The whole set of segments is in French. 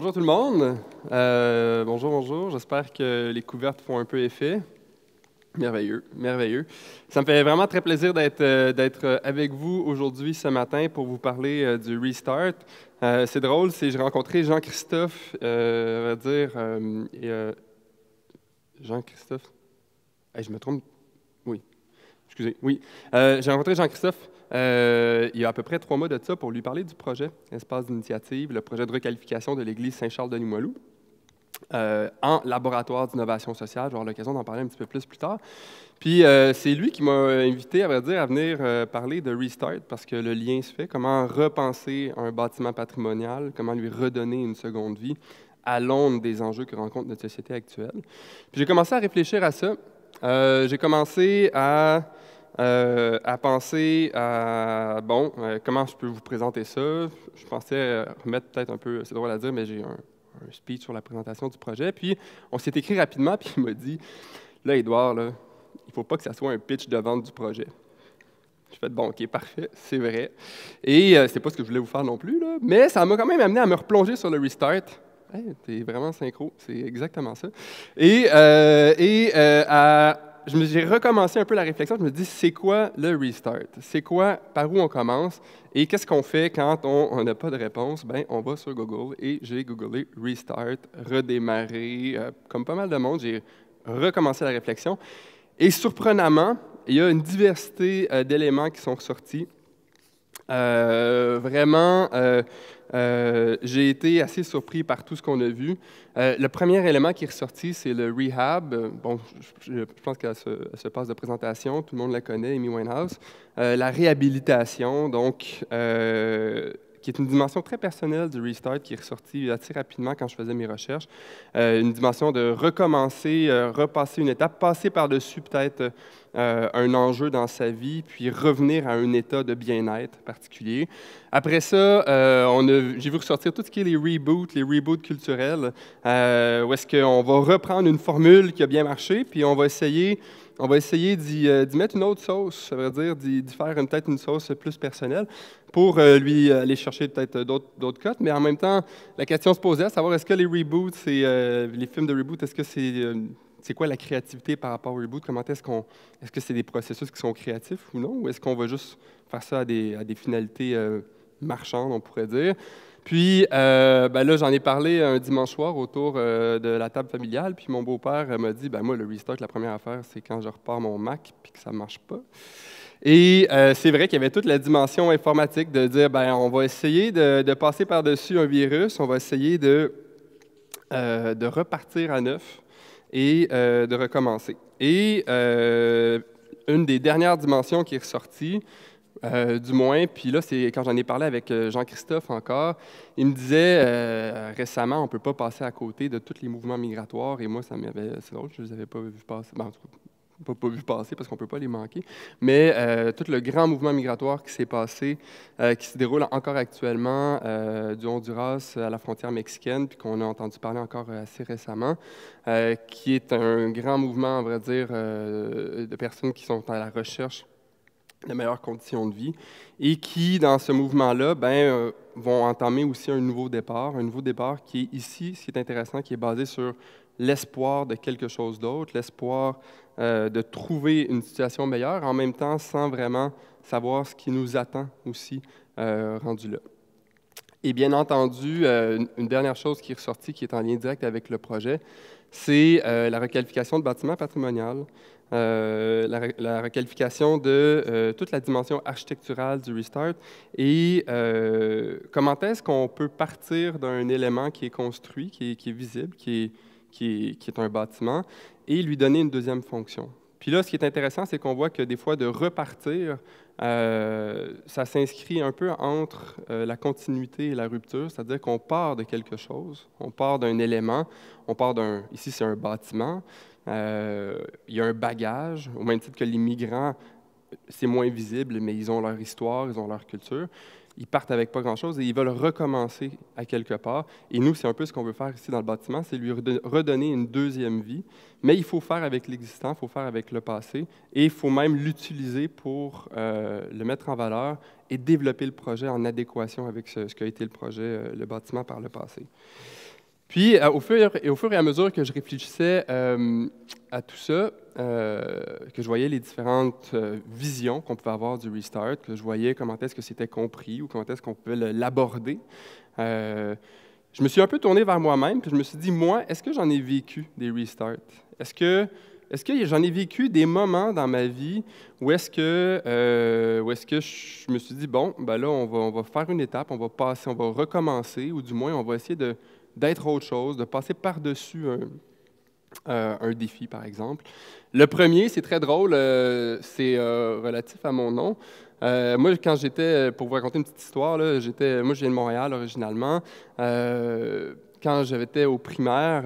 Bonjour tout le monde. Euh, bonjour, bonjour. J'espère que les couvertes font un peu effet. Merveilleux, merveilleux. Ça me fait vraiment très plaisir d'être euh, euh, avec vous aujourd'hui ce matin pour vous parler du Restart. c'est drôle, c'est j'ai rencontré Jean-Christophe, va dire Jean-Christophe. je me trompe. Oui. Excusez. Oui. j'ai rencontré Jean-Christophe euh, il y a à peu près trois mois de ça pour lui parler du projet Espace d'initiative, le projet de requalification de l'église Saint-Charles de Limoilou. Euh, en laboratoire d'innovation sociale. J'aurai l'occasion d'en parler un petit peu plus plus tard. Puis euh, c'est lui qui m'a invité, à dire, à venir parler de Restart parce que le lien se fait. Comment repenser un bâtiment patrimonial, comment lui redonner une seconde vie à l'onde des enjeux que rencontre notre société actuelle. Puis j'ai commencé à réfléchir à ça. j'ai commencé à euh, à penser à, bon, euh, comment je peux vous présenter ça. Je pensais euh, remettre peut-être un peu, c'est drôle à dire, mais j'ai un, un, speech sur la présentation du projet. Puis on s'est écrit rapidement, puis il m'a dit, là, Edouard, il ne faut pas que ça soit un pitch de vente du projet. Je fais bon, ok, parfait, c'est vrai. Et ce c'est pas ce que je voulais vous faire non plus, là, mais ça m'a quand même amené à me replonger sur le restart. Hey, T'es vraiment synchro, c'est exactement ça. Et, et à j'ai recommencé un peu la réflexion. Je me dis, c'est quoi le restart? C'est quoi, par où on commence? Et qu'est-ce qu'on fait quand on n'a pas de réponse? Ben, on va sur Google et j'ai googlé restart, redémarrer. Euh, comme pas mal de monde, j'ai recommencé la réflexion. Et surprenamment, il y a une diversité euh, d'éléments qui sont sortis. Euh, vraiment, euh, j'ai été assez surpris par tout ce qu'on a vu. Euh, le premier élément qui est ressorti, c'est le rehab. Euh, bon, je, pense qu'elle se, passe de présentation, tout le monde la connaît, Amy Winehouse. la réhabilitation, donc, qui est une dimension très personnelle du restart qui est ressortie assez rapidement quand je faisais mes recherches. une dimension de recommencer, repasser une étape, passer par-dessus peut-être euh, un enjeu dans sa vie, puis revenir à un état de bien-être particulier. Après ça, euh, j'ai vu ressortir tout ce qui est les reboots, les reboots culturels, euh, où est-ce qu'on va reprendre une formule qui a bien marché, puis on va essayer on va essayer d'y mettre une autre sauce, ça veut dire d'y faire peut-être une sauce plus personnelle pour lui aller chercher peut-être d'autres cotes. Mais en même temps, la question se posait à savoir est-ce que les reboots, les films de reboot, est-ce que c'est c'est quoi la créativité par rapport au reboot? Comment est-ce qu'on. Est-ce que c'est des processus qui sont créatifs ou non? Ou est-ce qu'on va juste faire ça à des, finalités euh, marchandes, on pourrait dire? Puis euh, ben là, j'en ai parlé un dimanche soir autour euh, de la table familiale. Puis mon beau-père m'a dit ben moi, le restart, la première affaire, c'est quand je repars mon Mac puis que ça ne marche pas. Et c'est vrai qu'il y avait toute la dimension informatique de dire ben on va essayer de, de passer par-dessus un virus, on va essayer de, de repartir à neuf et euh, de recommencer. Et euh, une des dernières dimensions qui est ressortie, euh, du moins, puis là, c'est quand j'en ai parlé avec Jean-Christophe encore, il me disait récemment, on ne peut pas passer à côté de tous les mouvements migratoires, et moi, ça m'avait. C'est drôle, je ne les avais pas vus passer. Ben, pas, pas vu passer parce qu'on ne peut pas les manquer, mais euh, tout le grand mouvement migratoire qui s'est passé, euh, qui se déroule encore actuellement euh, du Honduras à la frontière mexicaine, puis qu'on a entendu parler encore assez récemment, qui est un grand mouvement, on vrai dire, de personnes qui sont à la recherche de meilleures conditions de vie et qui, dans ce mouvement-là, ben, vont entamer aussi un nouveau départ, un nouveau départ qui est ici, ce qui est intéressant, qui est basé sur l'espoir de quelque chose d'autre, l'espoir euh, de trouver une situation meilleure, en même temps sans vraiment savoir ce qui nous attend aussi euh, rendu là. Et bien entendu, euh, une dernière chose qui est ressortie, qui est en lien direct avec le projet, c'est la requalification de bâtiments patrimonial, la, requalification de toute la dimension architecturale du restart et comment est-ce qu'on peut partir d'un élément qui est construit, qui est, visible, qui qui est, un bâtiment, et lui donner une deuxième fonction. Puis là, ce qui est intéressant, c'est qu'on voit que des fois, de repartir, euh, ça s'inscrit un peu entre euh, la continuité et la rupture, c'est-à-dire qu'on part de quelque chose, on part d'un élément, on part d'un... Ici, c'est un bâtiment, euh, il y a un bagage, au même titre que les migrants, c'est moins visible, mais ils ont leur histoire, ils ont leur culture ils partent avec pas grand-chose et ils veulent recommencer à quelque part. Et nous, c'est un peu ce qu'on veut faire ici dans le bâtiment, c'est lui redonner une deuxième vie. Mais il faut faire avec l'existant, il faut faire avec le passé, et il faut même l'utiliser pour euh, le mettre en valeur et développer le projet en adéquation avec ce, ce qu'a été le projet, euh, le bâtiment par le passé. Puis, euh, au, fur et, à mesure que je réfléchissais euh, à tout ça, euh, que je voyais les différentes visions qu'on pouvait avoir du restart, que je voyais comment est-ce que c'était compris ou comment est-ce qu'on pouvait l'aborder, je me suis un peu tourné vers moi-même, puis je me suis dit, moi, est-ce que j'en ai vécu des restarts? Est-ce que, est que j'en ai vécu des moments dans ma vie où est-ce que, est que je me suis dit, bon, ben là, on va, on va faire une étape, on va passer, on va recommencer, ou du moins, on va essayer de d'être autre chose, de passer par-dessus euh, un, défi, par exemple. Le premier, c'est très drôle, euh, c'est euh, relatif à mon nom. moi, quand j'étais, pour vous raconter une petite histoire, j'étais, moi, je viens de Montréal originalement. quand j'étais au primaire,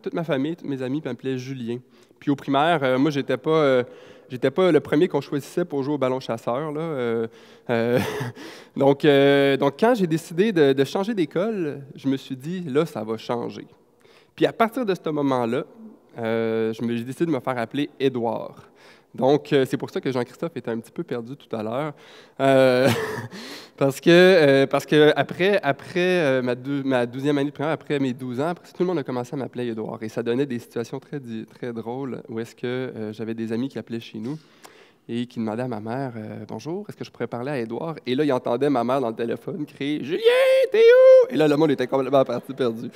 toute ma famille, tous mes amis m'appelaient Julien. Puis au primaire, moi, j'étais pas J'étais pas le premier qu'on choisissait pour jouer au ballon chasseur. Là. Euh, euh, donc, euh, donc, quand j'ai décidé de, de changer d'école, je me suis dit, là, ça va changer. Puis à partir de ce moment-là, j'ai décidé de me faire appeler Édouard. Donc, euh, c'est pour ça que Jean-Christophe était un petit peu perdu tout à l'heure. Euh, euh, parce que, après, ma, douzième année de primaire, après mes douze ans, tout le monde a commencé à m'appeler Edouard Et ça donnait des situations très, très drôles où est-ce que j'avais des amis qui appelaient chez nous et qui demandait à ma mère euh, Bonjour, est-ce que je pourrais parler à Édouard Et là, il entendait ma mère dans le téléphone crier Julien, t'es où Et là, le monde était complètement parti perdu.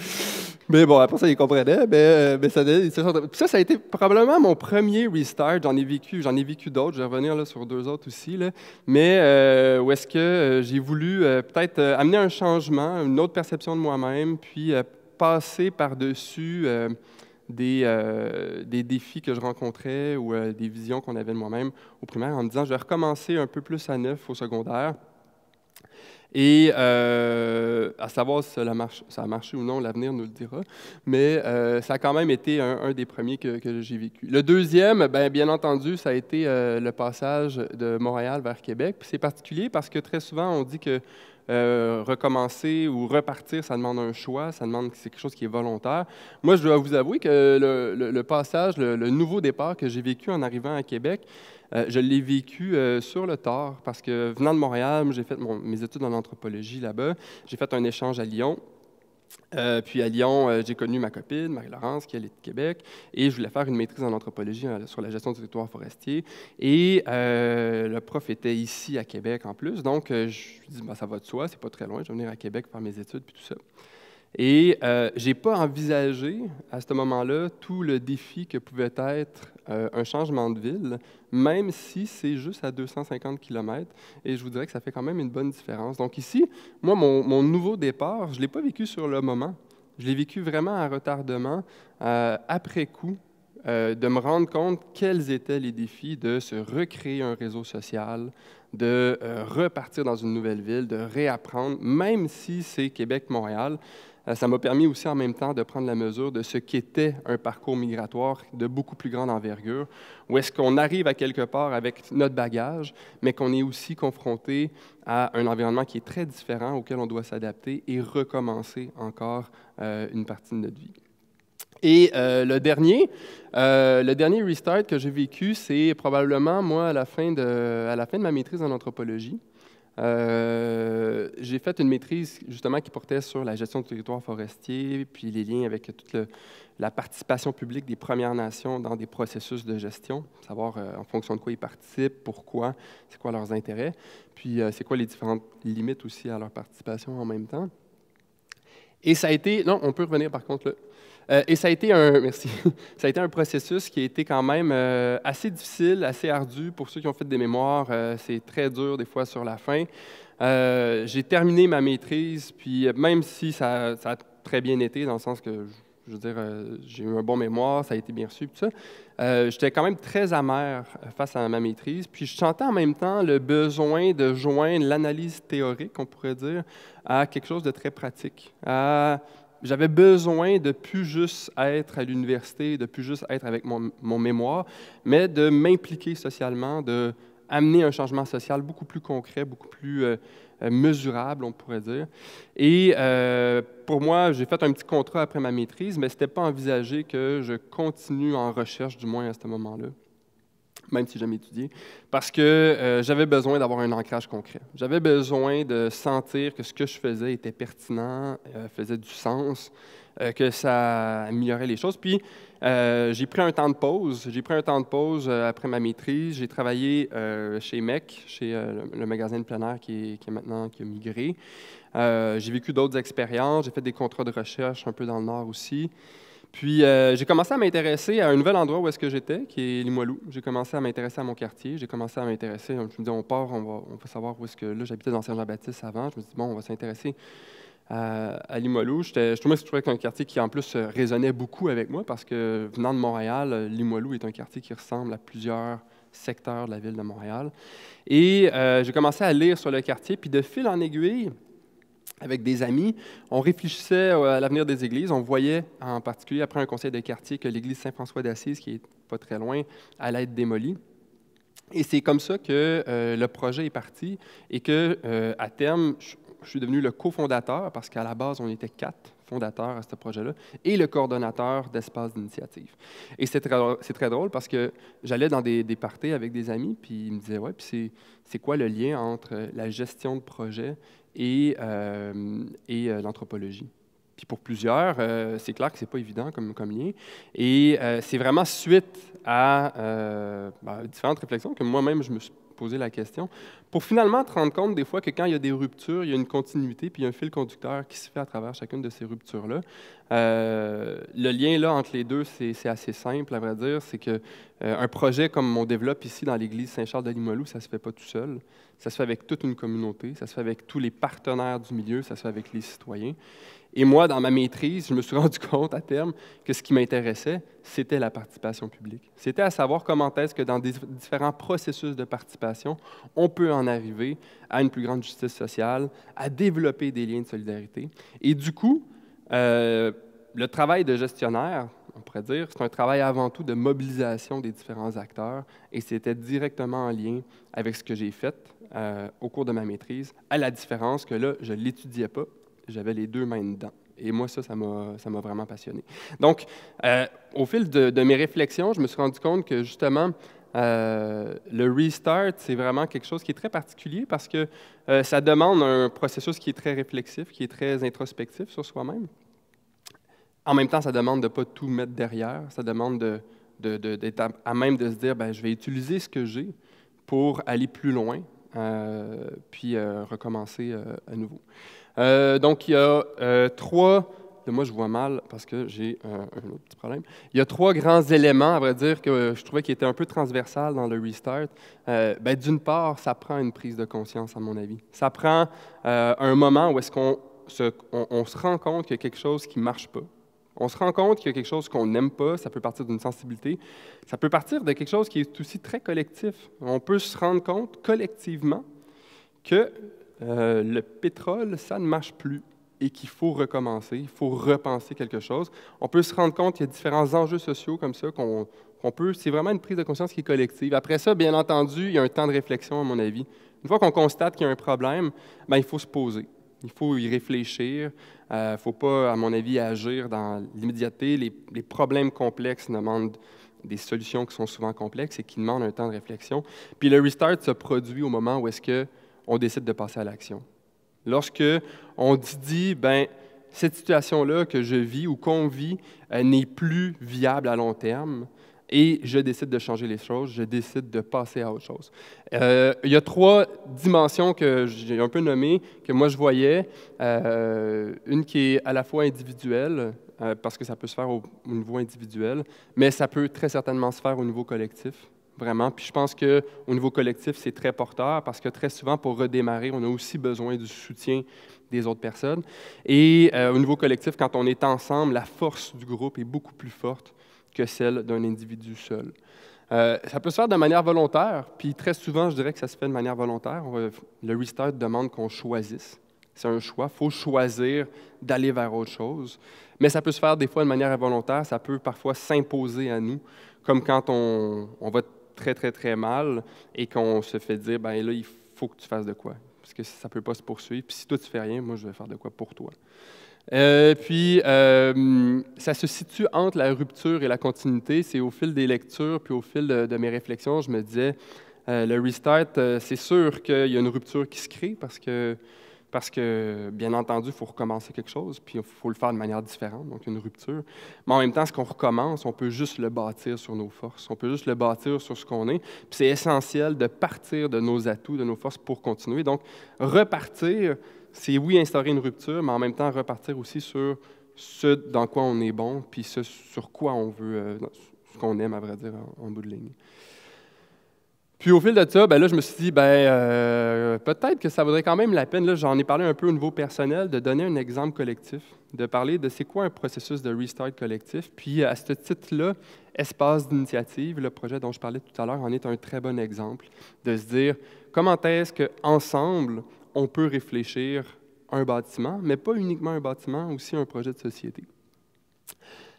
Mais bon, après ça, il comprenait, mais, euh, ça, ça, a été probablement mon premier restart. J'en ai vécu, j'en ai vécu d'autres. Je vais revenir là, sur deux autres aussi. Là. Mais euh, où est-ce que j'ai voulu peut-être amener un changement, une autre perception de moi-même, puis passer par-dessus des, euh, des défis que je rencontrais ou euh, des visions qu'on avait de moi-même au primaire en me disant je vais recommencer un peu plus à neuf au secondaire. Et euh, à savoir si ça a, marché, ça a marché ou non, l'avenir nous le dira. Mais ça a quand même été un, des premiers que, j'ai vécu. Le deuxième, ben, bien entendu, ça a été le passage de Montréal vers Québec. C'est particulier parce que très souvent, on dit que euh, recommencer ou repartir, ça demande un choix, ça demande que c'est quelque chose qui est volontaire. Moi, je dois vous avouer que le, passage, le, nouveau départ que j'ai vécu en arrivant à Québec, euh, je l'ai vécu euh, sur le tard parce que venant de Montréal, j'ai fait mes études en anthropologie là-bas, j'ai fait un échange à Lyon. Euh, puis à Lyon, euh, j'ai connu ma copine, Marie-Laurence, qui elle est de Québec, et je voulais faire une maîtrise en anthropologie hein, sur la gestion du territoire forestier. Et euh, le prof était ici à Québec en plus, donc je me suis dit, ça va de soi, c'est pas très loin, je vais venir à Québec faire mes études, puis tout ça. Et j'ai pas envisagé à ce moment-là tout le défi que pouvait être euh, un changement de ville, même si c'est juste à 250 km. Et je vous dirais que ça fait quand même une bonne différence. Donc ici, moi, mon, nouveau départ, je ne l'ai pas vécu sur le moment. Je l'ai vécu vraiment à retardement, euh, après coup, euh, de me rendre compte quels étaient les défis de se recréer un réseau social, de repartir dans une nouvelle ville, de réapprendre, même si c'est Québec-Montréal. Euh, ça m'a permis aussi en même temps de prendre la mesure de ce qu'était un parcours migratoire de beaucoup plus grande envergure, où est-ce qu'on arrive à quelque part avec notre bagage, mais qu'on est aussi confronté à un environnement qui est très différent, auquel on doit s'adapter et recommencer encore euh, une partie de notre vie. Et euh, le dernier, le dernier restart que j'ai vécu, c'est probablement moi à la fin de, à la fin de ma maîtrise en anthropologie. Euh, j'ai fait une maîtrise justement qui portait sur la gestion du territoire forestier, puis les liens avec toute la participation publique des Premières Nations dans des processus de gestion, savoir euh, en fonction de quoi ils participent, pourquoi, c'est quoi leurs intérêts, puis euh, c'est quoi les différentes limites aussi à leur participation en même temps. Et ça a été, non, on peut revenir par contre là. Euh, et ça a, été un, merci, ça a été un processus qui a été quand même euh, assez difficile, assez ardu. Pour ceux qui ont fait des mémoires, euh, c'est très dur des fois sur la fin. j'ai terminé ma maîtrise, puis même si ça, ça, a très bien été, dans le sens que, je veux dire, j'ai eu un bon mémoire, ça a été bien reçu, tout ça, j'étais quand même très amer face à ma maîtrise. Puis je sentais en même temps le besoin de joindre l'analyse théorique, on pourrait dire, à quelque chose de très pratique, à j'avais besoin de plus juste être à l'université, de plus juste être avec mon, mon mémoire, mais de m'impliquer socialement, de amener un changement social beaucoup plus concret, beaucoup plus euh, euh, mesurable, on pourrait dire. Et euh, pour moi, j'ai fait un petit contrat après ma maîtrise, mais ce n'était pas envisagé que je continue en recherche, du moins à ce moment-là même si j'ai jamais étudié, parce que euh, j'avais besoin d'avoir un ancrage concret. J'avais besoin de sentir que ce que je faisais était pertinent, euh, faisait du sens, euh, que ça améliorait les choses. Puis j'ai pris un temps de pause. J'ai pris un temps de pause après ma maîtrise. J'ai travaillé chez MEC, chez le magasin de plein air qui est, qui est maintenant qui a migré. j'ai vécu d'autres expériences. J'ai fait des contrats de recherche un peu dans le Nord aussi. Puis euh, j'ai commencé à m'intéresser à un nouvel endroit où est-ce que j'étais, qui est Limoilou. J'ai commencé à m'intéresser à mon quartier, j'ai commencé à m'intéresser, je me disais, on part, on va, savoir où est-ce que... Là, j'habitais dans Saint-Jean-Baptiste avant, je me dis, bon, on va s'intéresser à, Limoilou. Je trouvais que c'était un quartier qui, en plus, euh, résonnait beaucoup avec moi, parce que venant de Montréal, euh, Limoilou est un quartier qui ressemble à plusieurs secteurs de la ville de Montréal. Et j'ai commencé à lire sur le quartier, puis de fil en aiguille, avec des amis, on réfléchissait euh, à l'avenir des églises. On voyait, en particulier après un conseil de quartier, que l'église Saint-François d'Assise, qui est pas très loin, allait être démolie. Et c'est comme ça que euh, le projet est parti et que, euh, à terme, je, suis devenu le cofondateur parce qu'à la base, on était quatre fondateurs à ce projet-là et le coordonnateur d'espace d'initiative. Et c'est très, drôle parce que j'allais dans des, des parties avec des amis, puis ils me disaient Ouais, puis c'est quoi le lien entre la gestion de projet et, euh, et euh, l'anthropologie. Puis pour plusieurs, euh, c'est clair que ce n'est pas évident comme, comme lien. Et c'est vraiment suite à ben, différentes réflexions que moi-même je me suis poser la question, pour finalement te rendre compte des fois que quand il y a des ruptures, il y a une continuité, puis il y a un fil conducteur qui se fait à travers chacune de ces ruptures-là. Euh, le lien là entre les deux, c'est assez simple, à vrai dire. C'est qu'un euh, un projet comme on développe ici dans l'église Saint-Charles de ça ne se fait pas tout seul. Ça se fait avec toute une communauté, ça se fait avec tous les partenaires du milieu, ça se fait avec les citoyens. Et moi, dans ma maîtrise, je me suis rendu compte à terme que ce qui m'intéressait, c'était la participation publique. C'était à savoir comment est-ce que dans des différents processus de participation, on peut en arriver à une plus grande justice sociale, à développer des liens de solidarité. Et du coup, euh, le travail de gestionnaire, on pourrait dire, c'est un travail avant tout de mobilisation des différents acteurs, et c'était directement en lien avec ce que j'ai fait euh, au cours de ma maîtrise, à la différence que là, je ne l'étudiais pas, j'avais les deux mains dedans. Et moi, ça, ça m'a vraiment passionné. Donc, euh, au fil de, mes réflexions, je me suis rendu compte que justement, euh, le restart, c'est vraiment quelque chose qui est très particulier parce que euh, ça demande un processus qui est très réflexif, qui est très introspectif sur soi-même. En même temps, ça demande de ne pas tout mettre derrière. Ça demande d'être de, de, à, à, même de se dire, ben, je vais utiliser ce que j'ai pour aller plus loin, puis recommencer à nouveau. Euh, donc, il y a euh, trois. Moi, je vois mal parce que j'ai euh, un autre petit problème. Il y a trois grands éléments, à vrai dire, que je trouvais qui étaient un peu transversal dans le restart. Ben, d'une part, ça prend une prise de conscience, à mon avis. Ça prend un moment où est-ce qu'on se, on se rend compte qu'il y a quelque chose qui ne marche pas. On se rend compte qu'il y a quelque chose qu'on n'aime pas, ça peut partir d'une sensibilité, ça peut partir de quelque chose qui est aussi très collectif. On peut se rendre compte collectivement que euh, le pétrole, ça ne marche plus et qu'il faut recommencer, il faut repenser quelque chose. On peut se rendre compte qu'il y a différents enjeux sociaux comme ça qu'on peut. C'est vraiment une prise de conscience qui est collective. Après ça, bien entendu, il y a un temps de réflexion, à mon avis. Une fois qu'on constate qu'il y a un problème, ben, il faut se poser. Il faut y réfléchir. Il euh, ne faut pas, à mon avis, agir dans l'immédiateté. Les, les, problèmes complexes demandent des solutions qui sont souvent complexes et qui demandent un temps de réflexion. Puis le restart se produit au moment où est-ce que on décide de passer à l'action. Lorsque on dit, ben, cette situation-là que je vis ou qu'on vit euh, n'est plus viable à long terme, et je décide de changer les choses, je décide de passer à autre chose. Euh, il y a trois dimensions que j'ai un peu nommées, que moi je voyais. Euh, une qui est à la fois individuelle, parce que ça peut se faire au, niveau individuel, mais ça peut très certainement se faire au niveau collectif vraiment. Puis je pense qu'au niveau collectif, c'est très porteur parce que très souvent, pour redémarrer, on a aussi besoin du soutien des autres personnes. Et euh, au niveau collectif, quand on est ensemble, la force du groupe est beaucoup plus forte que celle d'un individu seul. Euh, ça peut se faire de manière volontaire, puis très souvent, je dirais que ça se fait de manière volontaire. le restart demande qu'on choisisse. C'est un choix. Il faut choisir d'aller vers autre chose. Mais ça peut se faire des fois de manière involontaire. Ça peut parfois s'imposer à nous, comme quand on, on va très, très, très mal et qu'on se fait dire, ben là, il faut que tu fasses de quoi. Parce que ça ne peut pas se poursuivre. Puis si toi, tu fais rien, moi, je vais faire de quoi pour toi. Euh, puis, euh, ça se situe entre la rupture et la continuité. C'est au fil des lectures, puis au fil de, mes réflexions, je me disais, euh, le restart, c'est sûr qu'il y a une rupture qui se crée parce que parce que, bien entendu, il faut recommencer quelque chose, puis il faut le faire de manière différente, donc une rupture. Mais en même temps, ce qu'on recommence, on peut juste le bâtir sur nos forces, on peut juste le bâtir sur ce qu'on est. Puis c'est essentiel de partir de nos atouts, de nos forces pour continuer. Donc, repartir, c'est oui instaurer une rupture, mais en même temps repartir aussi sur ce dans quoi on est bon, puis ce sur quoi on veut, euh, ce qu'on aime, à vrai dire, en, en bout de ligne. Puis au fil de ça, ben je me suis dit, ben, euh, peut-être que ça vaudrait quand même la peine, j'en ai parlé un peu au niveau personnel, de donner un exemple collectif, de parler de c'est quoi un processus de restart collectif. Puis à ce titre-là, Espace d'initiative, le projet dont je parlais tout à l'heure, en est un très bon exemple, de se dire comment est-ce qu'ensemble, on peut réfléchir un bâtiment, mais pas uniquement un bâtiment, aussi un projet de société.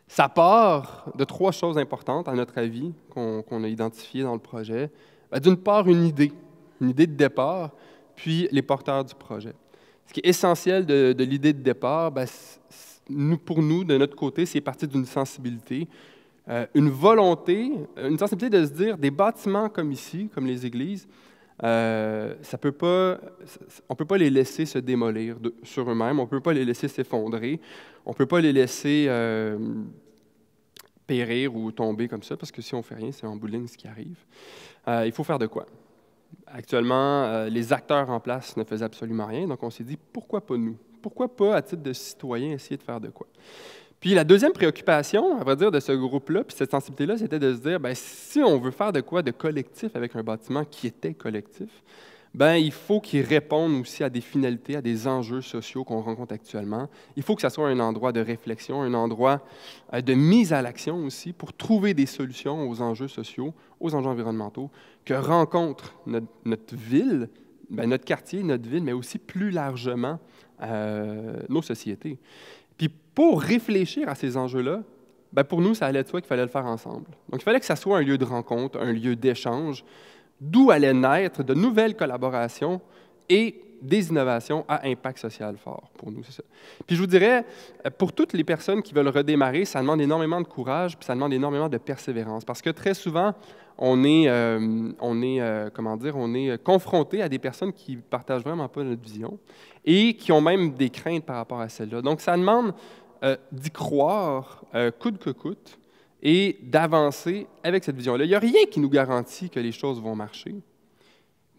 Ça part de trois choses importantes, à notre avis, qu'on a identifiées dans le projet. Ben, d'une part, une idée, une idée de départ, puis les porteurs du projet. Ce qui est essentiel de, l'idée de départ, ben, nous, pour nous, de notre côté, c'est parti d'une sensibilité, euh, une volonté, une sensibilité de se dire des bâtiments comme ici, comme les églises, euh, ça peut pas, on ne peut pas les laisser se démolir sur eux-mêmes, on ne peut pas les laisser s'effondrer, on ne peut pas les laisser euh, périr ou tomber comme ça, parce que si on fait rien, c'est en bullying ce qui arrive. Euh, il faut faire de quoi? Actuellement, euh, les acteurs en place ne faisaient absolument rien, donc on s'est dit, pourquoi pas nous? Pourquoi pas, à titre de citoyen, essayer de faire de quoi? Puis la deuxième préoccupation, à vrai dire, de ce groupe-là, puis cette sensibilité-là, c'était de se dire, ben, si on veut faire de quoi de collectif avec un bâtiment qui était collectif, ben, il faut qu'ils répondent aussi à des finalités, à des enjeux sociaux qu'on rencontre actuellement. Il faut que ça soit un endroit de réflexion, un endroit euh, de mise à l'action aussi pour trouver des solutions aux enjeux sociaux, aux enjeux environnementaux que rencontre notre, ville, ben, notre quartier, notre ville, mais aussi plus largement euh, nos sociétés. Puis pour réfléchir à ces enjeux-là, ben, pour nous, ça allait de soi qu'il fallait le faire ensemble. Donc il fallait que ça soit un lieu de rencontre, un lieu d'échange, d'où allaient naître de nouvelles collaborations et des innovations à impact social fort pour nous. Ça. Puis je vous dirais, euh, pour toutes les personnes qui veulent redémarrer, ça demande énormément de courage, puis ça demande énormément de persévérance, parce que très souvent, on est, euh, on est euh, comment dire, on est confronté à des personnes qui partagent vraiment pas notre vision et qui ont même des craintes par rapport à celle-là. Donc ça demande d'y croire coûte que coûte, et d'avancer avec cette vision-là. Il n'y a rien qui nous garantit que les choses vont marcher,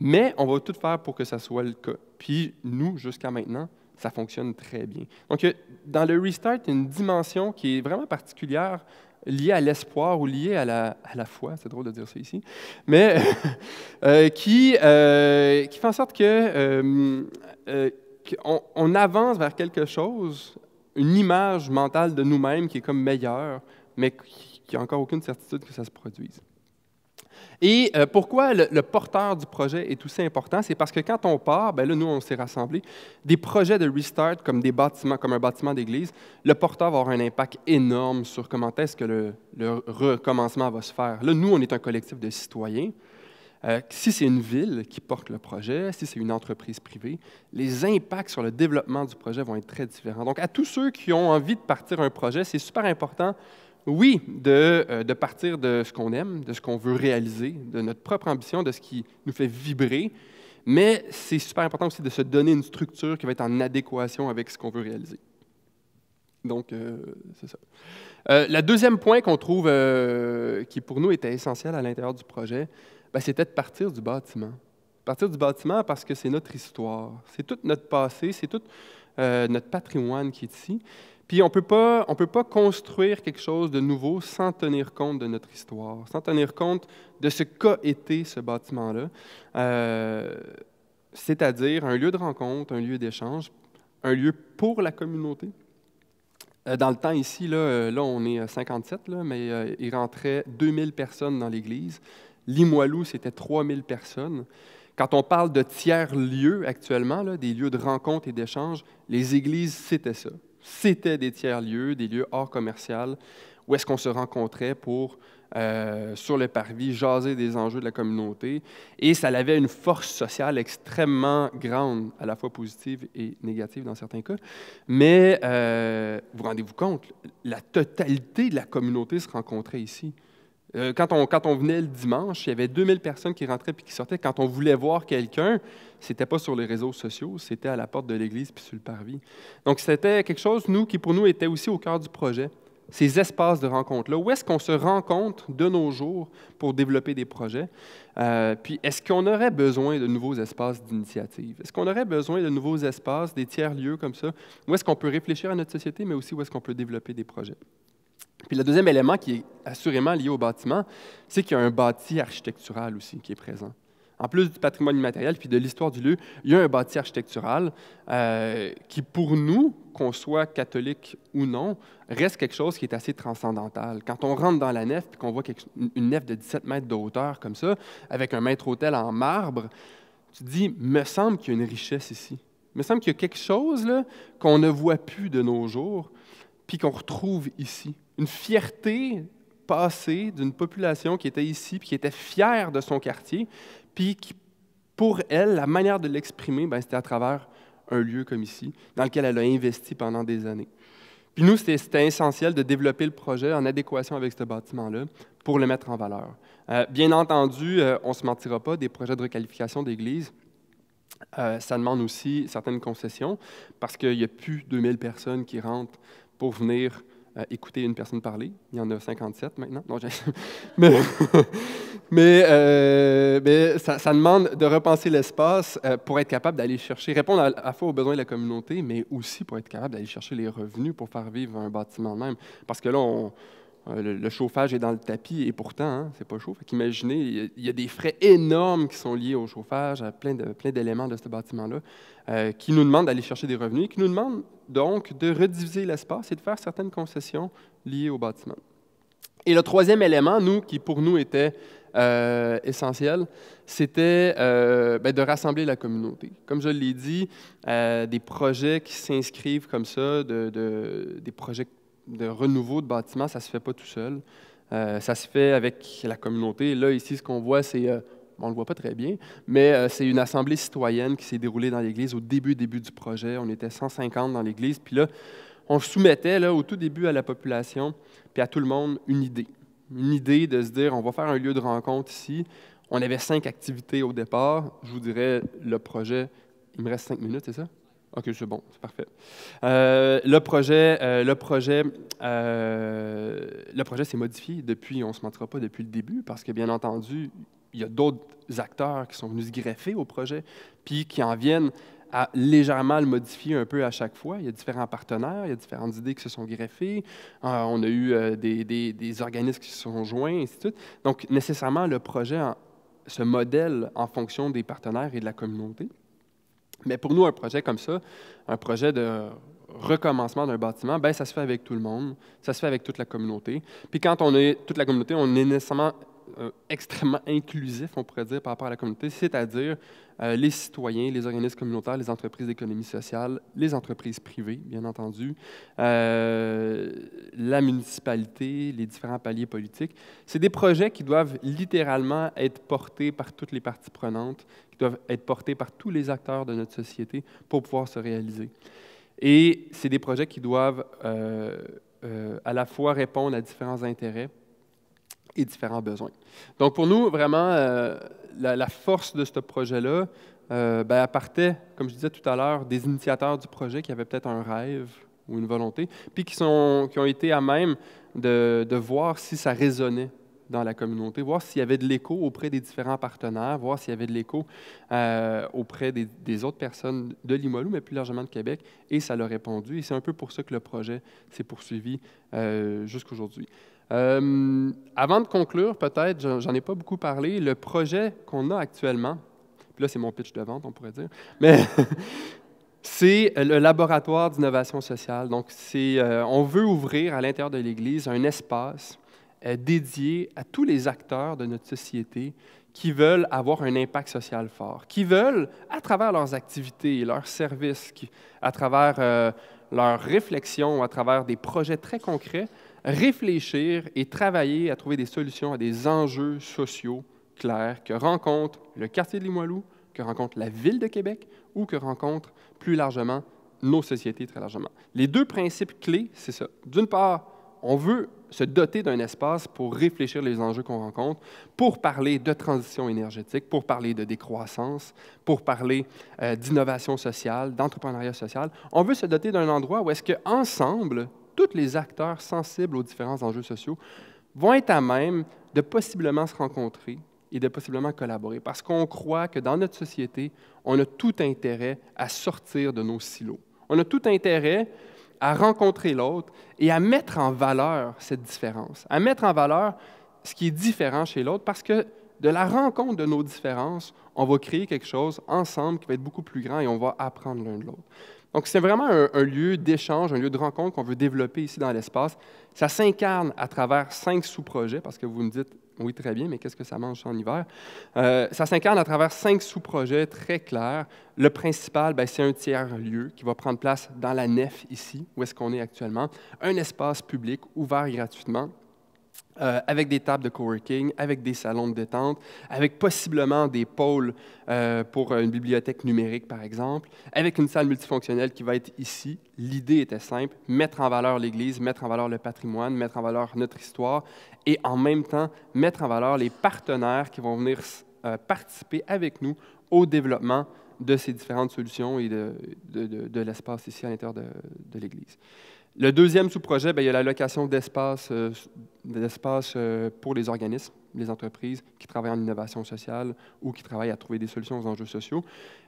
mais on va tout faire pour que ça soit le cas. Puis nous, jusqu'à maintenant, ça fonctionne très bien. Donc, dans le restart, il y a une dimension qui est vraiment particulière liée à l'espoir ou liée à la, foi, c'est drôle de dire ça ici, mais euh, euh, qui, fait en sorte que euh, avance vers quelque chose, une image mentale de nous-mêmes qui est comme meilleure, mais qui qu'il n'y a encore aucune certitude que ça se produise. Et euh, pourquoi le, porteur du projet est aussi important? C'est parce que quand on part, ben nous, on s'est rassemblés, des projets de restart comme des bâtiments, comme un bâtiment d'église, le porteur va avoir un impact énorme sur comment est-ce que le, recommencement va se faire. Là, nous, on est un collectif de citoyens. Euh, si c'est une ville qui porte le projet, si c'est une entreprise privée, les impacts sur le développement du projet vont être très différents. Donc, à tous ceux qui ont envie de partir un projet, c'est super important oui, euh, de, partir de ce qu'on aime, de ce qu'on veut réaliser, de notre propre ambition, de ce qui nous fait vibrer, mais c'est super important aussi de se donner une structure qui va être en adéquation avec ce qu'on veut réaliser. Donc, euh, c'est ça. Euh, le deuxième point qu'on trouve qui pour nous était essentiel à l'intérieur du projet, ben, c'était de partir du bâtiment. Partir du bâtiment parce que c'est notre histoire, c'est tout notre passé, c'est tout notre patrimoine qui est ici. Puis on ne peut pas construire quelque chose de nouveau sans tenir compte de notre histoire, sans tenir compte de ce qu'a été ce bâtiment-là, euh, c'est-à-dire un lieu de rencontre, un lieu d'échange, un lieu pour la communauté. Euh, dans le temps ici, là, euh, on est 57, là, mais il rentrait 2000 personnes dans l'église. Limoilou, c'était 3000 personnes. Quand on parle de tiers-lieux actuellement, là, des lieux de rencontre et d'échange, les églises, c'était ça c'était des tiers-lieux, des lieux hors commercial, où est-ce qu'on se rencontrait pour, euh, sur le parvis, jaser des enjeux de la communauté. Et ça avait une force sociale extrêmement grande, à la fois positive et négative dans certains cas. Mais euh, vous rendez-vous compte, la totalité de la communauté se rencontrait ici. Euh, quand, on, venait le dimanche, il y avait 2000 personnes qui rentraient puis qui sortaient. Quand on voulait voir quelqu'un, c'était pas sur les réseaux sociaux, c'était à la porte de l'église puis sur le parvis. Donc c'était quelque chose, nous, qui pour nous était aussi au cœur du projet. Ces espaces de rencontre-là, où est-ce qu'on se rencontre de nos jours pour développer des projets? Euh, puis est-ce qu'on aurait besoin de nouveaux espaces d'initiative? Est-ce qu'on aurait besoin de nouveaux espaces, des tiers-lieux comme ça, où est-ce qu'on peut réfléchir à notre société, mais aussi où est-ce qu'on peut développer des projets? Puis le deuxième élément qui est assurément lié au bâtiment, c'est qu'il y a un bâti architectural aussi qui est présent. En plus du patrimoine immatériel puis de l'histoire du lieu, il y a un bâti architectural euh, qui, pour nous, qu'on soit catholique ou non, reste quelque chose qui est assez transcendantal. Quand on rentre dans la nef et qu'on voit une nef de 17 mètres de hauteur comme ça, avec un maître-autel en marbre, tu te dis, me semble qu'il y a une richesse ici. Me semble qu'il y a quelque chose qu'on ne voit plus de nos jours puis qu'on retrouve ici une fierté passée d'une population qui était ici, puis qui était fière de son quartier, puis qui, pour elle, la manière de l'exprimer, ben, c'était à travers un lieu comme ici, dans lequel elle a investi pendant des années. Puis nous, c'était essentiel de développer le projet en adéquation avec ce bâtiment-là pour le mettre en valeur. Euh, bien entendu, euh, on ne se mentira pas, des projets de requalification d'église, euh, ça demande aussi certaines concessions parce qu'il n'y a plus 2000 personnes qui rentrent pour venir écouter une personne parler. Il y en a 57 maintenant. mais, mais, euh, ça, demande de repenser l'espace euh, pour être capable d'aller chercher, répondre à, la aux besoins de la communauté, mais aussi pour être capable d'aller chercher les revenus pour faire vivre un bâtiment même. Parce que là, on, euh, le, chauffage est dans le tapis et pourtant, hein, c'est pas chaud. Imaginez, il y, a des frais énormes qui sont liés au chauffage, à plein, de, plein d'éléments de ce bâtiment-là, euh, qui nous demandent d'aller chercher des revenus et qui nous demandent donc de rediviser l'espace et de faire certaines concessions liées au bâtiment. Et le troisième élément, nous, qui pour nous était euh, essentiel, c'était ben, de rassembler la communauté. Comme je l'ai dit, des projets qui s'inscrivent comme ça, des projets de renouveau de bâtiment, ça ne se fait pas tout seul. Euh, ça se fait avec la communauté. Là, ici, ce qu'on voit, c'est, euh, on ne le voit pas très bien, mais euh, c'est une assemblée citoyenne qui s'est déroulée dans l'Église au début, début du projet. On était 150 dans l'Église, puis là, on soumettait là, au tout début à la population, puis à tout le monde, une idée. Une idée de se dire, on va faire un lieu de rencontre ici. On avait cinq activités au départ. Je vous dirais, le projet, il me reste cinq minutes, c'est ça? OK, c'est bon, c'est parfait. Euh, le projet, euh, euh, le projet, s'est modifié depuis, on ne se mentira pas, depuis le début, parce que bien entendu, il y a d'autres acteurs qui sont venus se greffer au projet, puis qui en viennent à légèrement le modifier un peu à chaque fois. Il y a différents partenaires, il y a différentes idées qui se sont greffées. on a eu des, organismes qui se sont joints, ainsi de Donc, nécessairement, le projet se modèle en fonction des partenaires et de la communauté. Mais pour nous, un projet comme ça, un projet de recommencement d'un bâtiment, ben, ça se fait avec tout le monde, ça se fait avec toute la communauté. Puis quand on est toute la communauté, on est nécessairement euh, extrêmement inclusif, on pourrait dire, par rapport à la communauté, c'est-à-dire euh, les citoyens, les organismes communautaires, les entreprises d'économie sociale, les entreprises privées, bien entendu, euh, la municipalité, les différents paliers politiques. C'est des projets qui doivent littéralement être portés par toutes les parties prenantes, qui doivent être portés par tous les acteurs de notre société pour pouvoir se réaliser. Et c'est des projets qui doivent à la fois répondre à différents intérêts, et différents besoins. Donc pour nous, vraiment, euh, la, force de ce projet-là, euh, ben, elle partait, comme je disais tout à l'heure, des initiateurs du projet qui avaient peut-être un rêve ou une volonté, puis qui, sont, qui ont été à même de, voir si ça résonnait dans la communauté, voir s'il y avait de l'écho auprès des différents partenaires, voir s'il y avait de l'écho euh, auprès des, autres personnes de Limoilou, mais plus largement de Québec, et ça leur a répondu. Et c'est un peu pour ça que le projet s'est poursuivi euh, jusqu'aujourd'hui. Euh, avant de conclure, peut-être, j'en ai pas beaucoup parlé, le projet qu'on a actuellement, puis là c'est mon pitch de vente, on pourrait dire, mais c'est le laboratoire d'innovation sociale. Donc, c'est, euh, on veut ouvrir à l'intérieur de l'Église un espace euh, dédié à tous les acteurs de notre société qui veulent avoir un impact social fort, qui veulent, à travers leurs activités, leurs services, à travers leurs réflexions, à travers des projets très concrets, réfléchir et travailler à trouver des solutions à des enjeux sociaux clairs que rencontre le quartier de Limoilou, que rencontre la ville de Québec ou que rencontrent plus largement nos sociétés très largement. Les deux principes clés, c'est ça. D'une part, on veut se doter d'un espace pour réfléchir les enjeux qu'on rencontre, pour parler de transition énergétique, pour parler de décroissance, pour parler euh, d'innovation sociale, d'entrepreneuriat social. On veut se doter d'un endroit où est-ce qu'ensemble, tous les acteurs sensibles aux différents enjeux sociaux vont être à même de possiblement se rencontrer et de possiblement collaborer, parce qu'on croit que dans notre société, on a tout intérêt à sortir de nos silos. On a tout intérêt à rencontrer l'autre et à mettre en valeur cette différence, à mettre en valeur ce qui est différent chez l'autre, parce que de la rencontre de nos différences, on va créer quelque chose ensemble qui va être beaucoup plus grand et on va apprendre l'un de l'autre. Donc, c'est vraiment un, lieu d'échange, un lieu de rencontre qu'on veut développer ici dans l'espace. Ça s'incarne à travers cinq sous-projets, parce que vous me dites, oui, très bien, mais qu'est-ce que ça mange en hiver? Euh, ça s'incarne à travers cinq sous-projets très clairs. Le principal, ben, c'est un tiers-lieu qui va prendre place dans la nef ici, où est-ce qu'on est actuellement. Un espace public ouvert gratuitement euh, avec des tables de coworking, avec des salons de détente, avec possiblement des pôles euh, pour une bibliothèque numérique, par exemple, avec une salle multifonctionnelle qui va être ici. L'idée était simple, mettre en valeur l'Église, mettre en valeur le patrimoine, mettre en valeur notre histoire et en même temps mettre en valeur les partenaires qui vont venir euh, participer avec nous au développement de ces différentes solutions et de, de l'espace ici à l'intérieur de, l'Église. Le deuxième sous-projet, ben, il y a l'allocation d'espace euh, euh, pour les organismes, les entreprises qui travaillent en innovation sociale ou qui travaillent à trouver des solutions aux enjeux sociaux,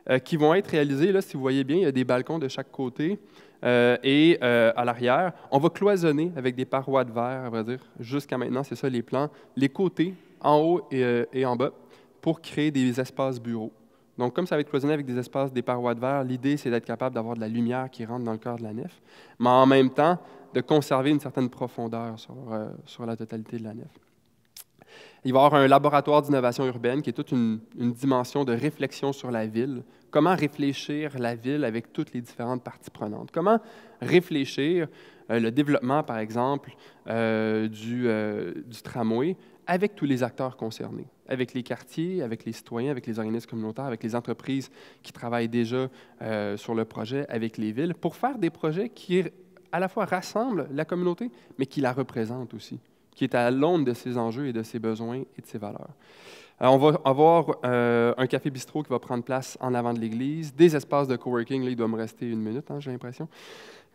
euh, qui vont être réalisés, là, si vous voyez bien, il y a des balcons de chaque côté et à l'arrière. On va cloisonner avec des parois de verre, à vrai dire. Jusqu'à maintenant, c'est ça les plans, les côtés, en haut et en bas, pour créer des espaces bureaux. Donc, comme ça va être cloisonné avec des espaces, des parois de verre, l'idée, c'est d'être capable d'avoir de la lumière qui rentre dans le cœur de la nef, mais en même temps, de conserver une certaine profondeur sur, euh, la totalité de la nef. Il va y avoir un laboratoire d'innovation urbaine qui est toute une, dimension de réflexion sur la ville. Comment réfléchir la ville avec toutes les différentes parties prenantes? Comment réfléchir euh, le développement, par exemple, euh, du, du tramway avec tous les acteurs concernés? avec les quartiers, avec les citoyens, avec les organismes communautaires, avec les entreprises qui travaillent déjà euh, sur le projet, avec les villes, pour faire des projets qui à la fois rassemblent la communauté, mais qui la représentent aussi, qui est à l'onde de ses enjeux et de ses besoins et de ses valeurs. Euh, on va avoir euh, un café bistrot qui va prendre place en avant de l'église, des espaces de coworking, là il doit me rester une minute, hein, j'ai l'impression,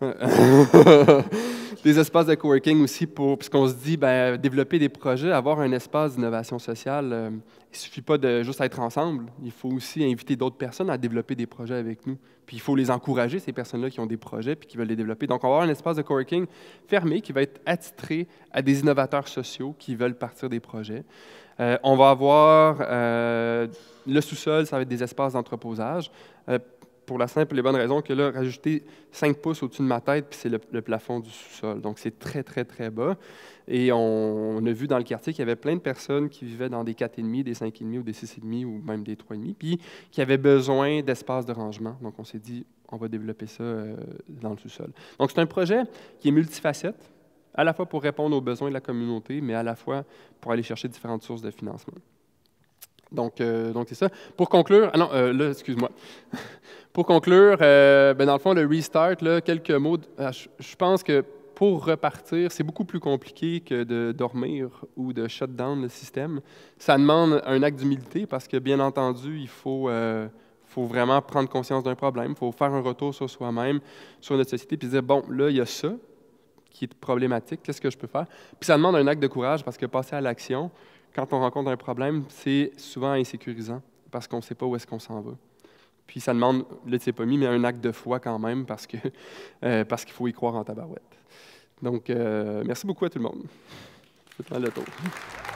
des espaces de coworking aussi pour, puisqu'on se dit, ben, développer des projets, avoir un espace d'innovation sociale, euh, il ne suffit pas de juste être ensemble. Il faut aussi inviter d'autres personnes à développer des projets avec nous. Puis il faut les encourager, ces personnes-là qui ont des projets puis qui veulent les développer. Donc, on va avoir un espace de coworking fermé qui va être attitré à des innovateurs sociaux qui veulent partir des projets. Euh, on va avoir euh, le sous-sol, ça va être des espaces d'entreposage pour la simple et bonne raison que là, rajouter 5 pouces au-dessus de ma tête, puis c'est le, plafond du sous-sol. Donc, c'est très, très, très bas. Et on, a vu dans le quartier qu'il y avait plein de personnes qui vivaient dans des 4,5, des 5,5 ou des 6,5 ou même des 3,5, puis qui avaient besoin d'espace de rangement. Donc, on s'est dit, on va développer ça euh, dans le sous-sol. Donc, c'est un projet qui est multifacette, à la fois pour répondre aux besoins de la communauté, mais à la fois pour aller chercher différentes sources de financement. Donc, euh, donc c'est ça. Pour conclure, ah non, euh, là, excuse-moi. Pour conclure, euh, ben, dans le fond, le restart, quelques mots. Ah, je pense que pour repartir, c'est beaucoup plus compliqué que de dormir ou de shut down le système. Ça demande un acte d'humilité parce que, bien entendu, il faut, euh, faut vraiment prendre conscience d'un problème, il faut faire un retour sur soi-même, sur notre société, puis dire, bon, là, il y a ça qui est problématique, qu'est-ce que je peux faire? Puis ça demande un acte de courage parce que passer à l'action, quand on rencontre un problème, c'est souvent insécurisant parce qu'on ne sait pas où est-ce qu'on s'en va. Puis ça demande, là, tu pas mis, mais un acte de foi quand même, parce euh, qu'il faut y croire en tabarouette. Donc, euh, merci beaucoup à tout le monde. le tour.